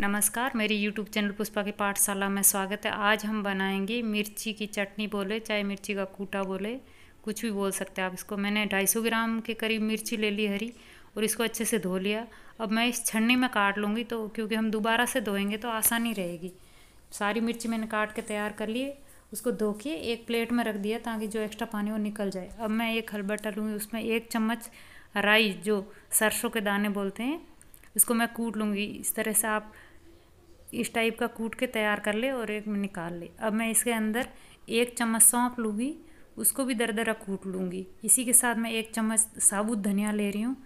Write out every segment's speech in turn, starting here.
नमस्कार मेरी YouTube channel Pushpa की पाठशाला में स्वागत है आज हम बनाएंगे मिर्ची की चटनी बोले चाहे मिर्ची का कूटा बोले कुछ भी बोल सकते हैं आप इसको मैंने 250 ग्राम के करीब मिर्ची ले ली हरी और इसको अच्छे से धो लिया अब मैं इस छन्नी में काट लूँगी तो क्योंकि हम दोबारा से धोएंगे तो आसानी रहेगी सारी मिर्ची मैंने काट के तैयार कर लिए उसको धो के एक प्लेट में रख दिया ताकि जो एक्स्ट्रा पानी वो निकल जाए अब मैं एक हलबटा लूँगी उसमें एक चम्मच राई जो सरसों के दाने बोलते हैं इसको मैं कूट लूँगी इस तरह से आप इस टाइप का कूट के तैयार कर ले और एक में निकाल ले अब मैं इसके अंदर एक चम्मच सौंप लूँगी उसको भी दरदरा कूट लूँगी इसी के साथ मैं एक चम्मच साबुत धनिया ले रही हूँ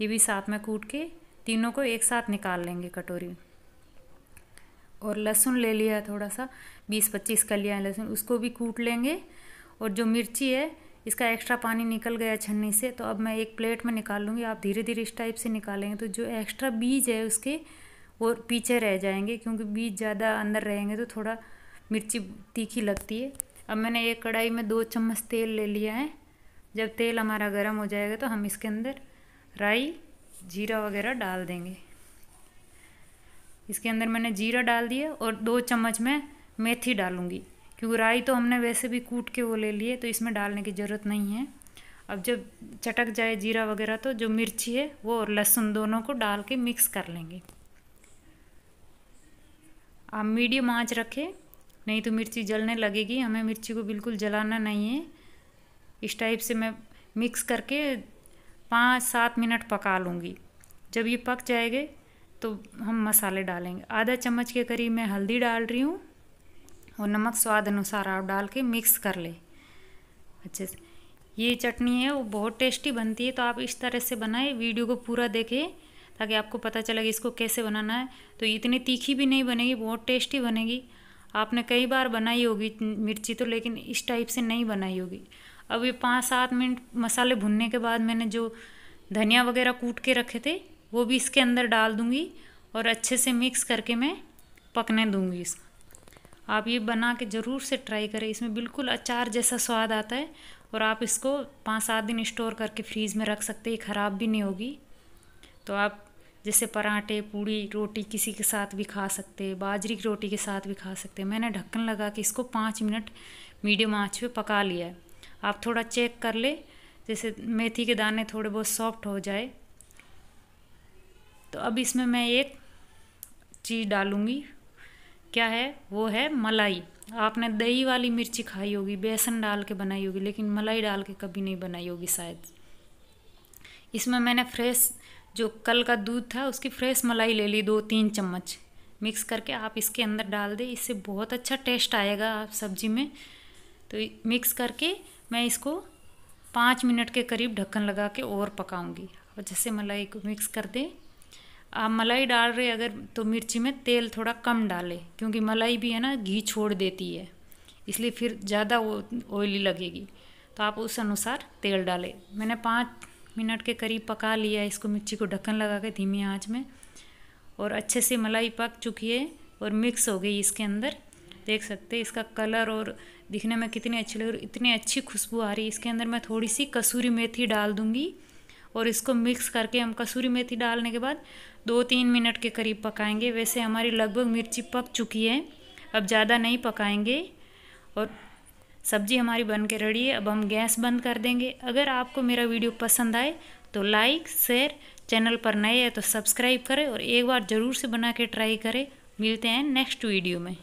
ये भी साथ में कूट के तीनों को एक साथ निकाल लेंगे कटोरी और लहसुन ले लिया थोड़ा सा बीस पच्चीस कलियाँ लहसुन उसको भी कूट लेंगे और जो मिर्ची है इसका एक्स्ट्रा पानी निकल गया छन्नी से तो अब मैं एक प्लेट में निकाल लूँगी आप धीरे धीरे इस टाइप से निकालेंगे तो जो एक्स्ट्रा बीज है उसके वो पीछे रह जाएंगे क्योंकि बीज ज़्यादा अंदर रहेंगे तो थोड़ा मिर्ची तीखी लगती है अब मैंने एक कढ़ाई में दो चम्मच तेल ले लिया है जब तेल हमारा गर्म हो जाएगा तो हम इसके अंदर राई जीरा वगैरह डाल देंगे इसके अंदर मैंने जीरा डाल दिया और दो चम्मच में मेथी डालूँगी क्योंकि राई तो हमने वैसे भी कूट के वो ले लिए तो इसमें डालने की ज़रूरत नहीं है अब जब चटक जाए जीरा वगैरह तो जो मिर्ची है वो और लहसुन दोनों को डाल के मिक्स कर लेंगे आप मीडियम आँच रखें नहीं तो मिर्ची जलने लगेगी हमें मिर्ची को बिल्कुल जलाना नहीं है इस टाइप से मैं मिक्स करके पाँच सात मिनट पका लूँगी जब ये पक जाएंगे तो हम मसाले डालेंगे आधा चम्मच के करीब मैं हल्दी डाल रही हूँ और नमक स्वाद अनुसार आप डाल के मिक्स कर ले अच्छे से ये चटनी है वो बहुत टेस्टी बनती है तो आप इस तरह से बनाए वीडियो को पूरा देखें ताकि आपको पता चले इसको कैसे बनाना है तो इतनी तीखी भी नहीं बनेगी बहुत टेस्टी बनेगी आपने कई बार बनाई होगी मिर्ची तो लेकिन इस टाइप से नहीं बनाई होगी अब ये पाँच सात मिनट मसाले भुनने के बाद मैंने जो धनिया वगैरह कूट के रखे थे वो भी इसके अंदर डाल दूँगी और अच्छे से मिक्स करके मैं पकने दूँगी इसको आप ये बना के ज़रूर से ट्राई करें इसमें बिल्कुल अचार जैसा स्वाद आता है और आप इसको पाँच सात दिन स्टोर करके फ्रीज़ में रख सकते हैं ख़राब भी नहीं होगी तो आप जैसे पराठे पूड़ी रोटी किसी के साथ भी खा सकते हैं बाजरी की रोटी के साथ भी खा सकते हैं मैंने ढक्कन लगा के इसको पाँच मिनट मीडियम आँच पे पका लिया है आप थोड़ा चेक कर ले जैसे मेथी के दाने थोड़े बहुत सॉफ्ट हो जाए तो अब इसमें मैं एक चीज़ डालूँगी क्या है वो है मलाई आपने दही वाली मिर्ची खाई होगी बेसन डाल के बनाई होगी लेकिन मलाई डाल के कभी नहीं बनाई होगी शायद इसमें मैंने फ्रेश जो कल का दूध था उसकी फ्रेश मलाई ले ली दो तीन चम्मच मिक्स करके आप इसके अंदर डाल दें इससे बहुत अच्छा टेस्ट आएगा आप सब्जी में तो मिक्स करके मैं इसको पाँच मिनट के करीब ढक्कन लगा के और पकाऊंगी और जैसे मलाई को मिक्स कर दें आप मलाई डाल रहे अगर तो मिर्ची में तेल थोड़ा कम डालें क्योंकि मलाई भी है ना घी छोड़ देती है इसलिए फिर ज़्यादा ऑयली लगेगी तो आप उस अनुसार तेल डालें मैंने पाँच मिनट के करीब पका लिया इसको मिर्ची को ढक्कन लगा के धीमी आँच में और अच्छे से मलाई पक चुकी है और मिक्स हो गई इसके अंदर देख सकते हैं इसका कलर और दिखने में कितनी अच्छी लग रही इतनी अच्छी खुशबू आ रही है इसके अंदर मैं थोड़ी सी कसूरी मेथी डाल दूँगी और इसको मिक्स करके हम कसूरी मेथी डालने के बाद दो तीन मिनट के करीब पकाएंगे वैसे हमारी लगभग मिर्ची पक चुकी है अब ज़्यादा नहीं पकाएंगे और सब्ज़ी हमारी बन के रेडी है अब हम गैस बंद कर देंगे अगर आपको मेरा वीडियो पसंद आए तो लाइक शेयर चैनल पर नए हैं तो सब्सक्राइब करें और एक बार ज़रूर से बना के ट्राई करें मिलते हैं नेक्स्ट वीडियो में